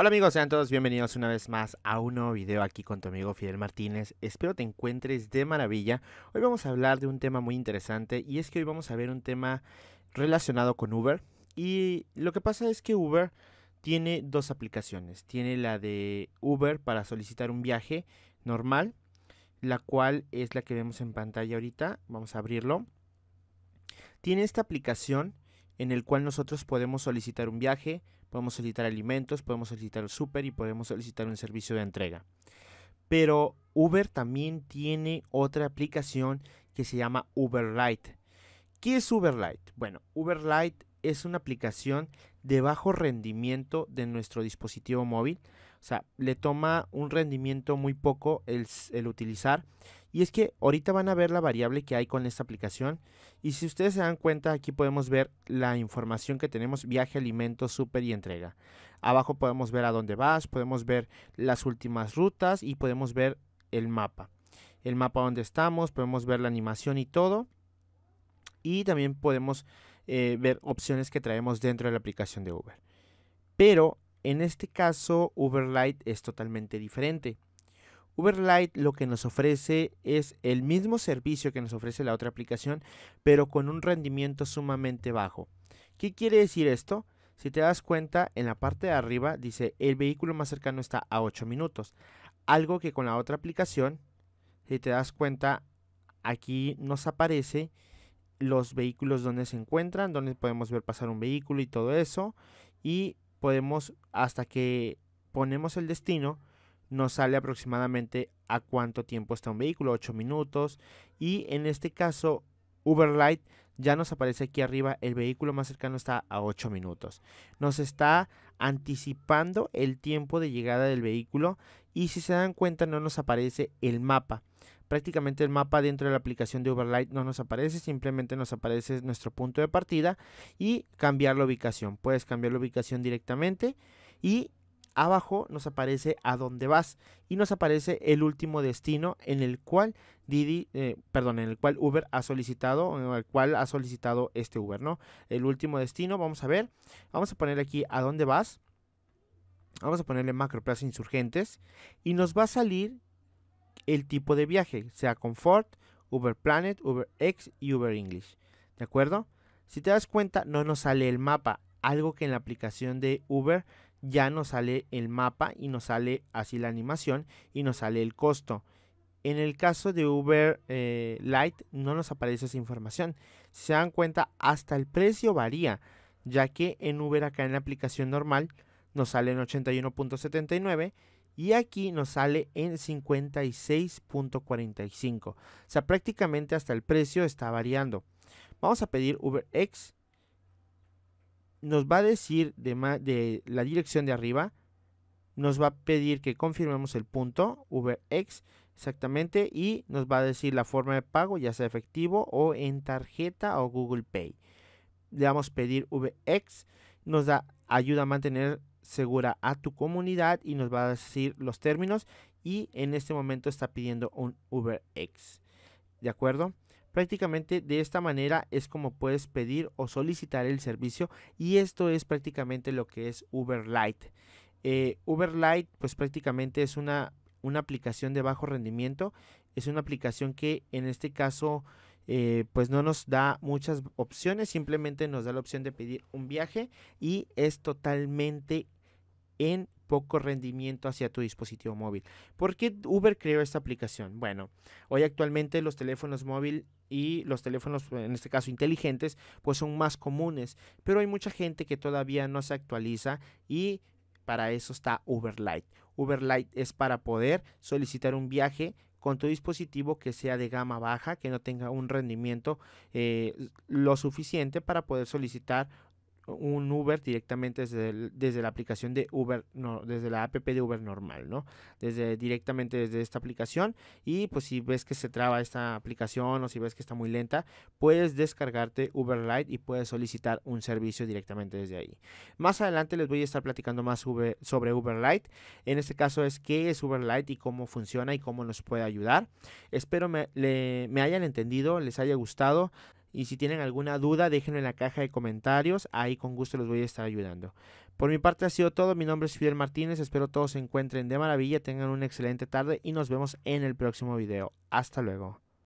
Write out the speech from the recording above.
Hola amigos, sean todos bienvenidos una vez más a un nuevo video aquí con tu amigo Fidel Martínez. Espero te encuentres de maravilla. Hoy vamos a hablar de un tema muy interesante y es que hoy vamos a ver un tema relacionado con Uber. Y lo que pasa es que Uber tiene dos aplicaciones. Tiene la de Uber para solicitar un viaje normal, la cual es la que vemos en pantalla ahorita. Vamos a abrirlo. Tiene esta aplicación en el cual nosotros podemos solicitar un viaje, podemos solicitar alimentos, podemos solicitar el súper y podemos solicitar un servicio de entrega. Pero Uber también tiene otra aplicación que se llama Uber Lite. ¿Qué es Uber Lite? Bueno, Uber Lite es una aplicación de bajo rendimiento de nuestro dispositivo móvil. O sea, le toma un rendimiento muy poco el, el utilizar y es que ahorita van a ver la variable que hay con esta aplicación. Y si ustedes se dan cuenta, aquí podemos ver la información que tenemos, viaje, alimento, súper y entrega. Abajo podemos ver a dónde vas, podemos ver las últimas rutas y podemos ver el mapa. El mapa donde estamos, podemos ver la animación y todo. Y también podemos eh, ver opciones que traemos dentro de la aplicación de Uber. Pero en este caso, Uber Lite es totalmente diferente. Uber lo que nos ofrece es el mismo servicio que nos ofrece la otra aplicación, pero con un rendimiento sumamente bajo. ¿Qué quiere decir esto? Si te das cuenta, en la parte de arriba dice el vehículo más cercano está a 8 minutos. Algo que con la otra aplicación, si te das cuenta, aquí nos aparece los vehículos donde se encuentran, donde podemos ver pasar un vehículo y todo eso. Y podemos, hasta que ponemos el destino, nos sale aproximadamente a cuánto tiempo está un vehículo, 8 minutos. Y en este caso, Uberlight ya nos aparece aquí arriba, el vehículo más cercano está a 8 minutos. Nos está anticipando el tiempo de llegada del vehículo y si se dan cuenta no nos aparece el mapa. Prácticamente el mapa dentro de la aplicación de Uberlight no nos aparece, simplemente nos aparece nuestro punto de partida y cambiar la ubicación. Puedes cambiar la ubicación directamente y abajo nos aparece a dónde vas y nos aparece el último destino en el cual Didi, eh, perdón, en el cual Uber ha solicitado, en el cual ha solicitado este Uber, ¿no? El último destino, vamos a ver, vamos a poner aquí a dónde vas, vamos a ponerle Macro Plaza Insurgentes y nos va a salir el tipo de viaje, sea Comfort, Uber Planet, Uber X y Uber English, ¿de acuerdo? Si te das cuenta, no nos sale el mapa, algo que en la aplicación de Uber ya nos sale el mapa y nos sale así la animación y nos sale el costo. En el caso de Uber eh, Lite no nos aparece esa información. Si se dan cuenta, hasta el precio varía, ya que en Uber acá en la aplicación normal nos sale en 81.79 y aquí nos sale en 56.45. O sea, prácticamente hasta el precio está variando. Vamos a pedir UberX nos va a decir de, la dirección de arriba, nos va a pedir que confirmemos el punto UberX exactamente y nos va a decir la forma de pago, ya sea efectivo o en tarjeta o Google Pay. Le damos pedir UberX, nos da ayuda a mantener segura a tu comunidad y nos va a decir los términos y en este momento está pidiendo un UberX. ¿De acuerdo? Prácticamente de esta manera es como puedes pedir o solicitar el servicio y esto es prácticamente lo que es Uber Lite. Eh, Uber Lite pues prácticamente es una, una aplicación de bajo rendimiento, es una aplicación que en este caso eh, pues no nos da muchas opciones, simplemente nos da la opción de pedir un viaje y es totalmente en poco rendimiento hacia tu dispositivo móvil. ¿Por qué Uber creó esta aplicación? Bueno, hoy actualmente los teléfonos móviles y los teléfonos, en este caso inteligentes, pues son más comunes, pero hay mucha gente que todavía no se actualiza y para eso está Uber Lite. Uber Lite es para poder solicitar un viaje con tu dispositivo que sea de gama baja, que no tenga un rendimiento eh, lo suficiente para poder solicitar un Uber directamente desde, la aplicación de Uber, no, desde la app de Uber normal, ¿no? Desde directamente desde esta aplicación y pues si ves que se traba esta aplicación o si ves que está muy lenta, puedes descargarte Uber Lite y puedes solicitar un servicio directamente desde ahí. Más adelante les voy a estar platicando más sobre Uber Lite. En este caso es qué es Uber Lite y cómo funciona y cómo nos puede ayudar. Espero me, le, me hayan entendido, les haya gustado. Y si tienen alguna duda, déjenlo en la caja de comentarios. Ahí con gusto los voy a estar ayudando. Por mi parte ha sido todo. Mi nombre es Fidel Martínez. Espero todos se encuentren de maravilla, tengan una excelente tarde y nos vemos en el próximo video. Hasta luego.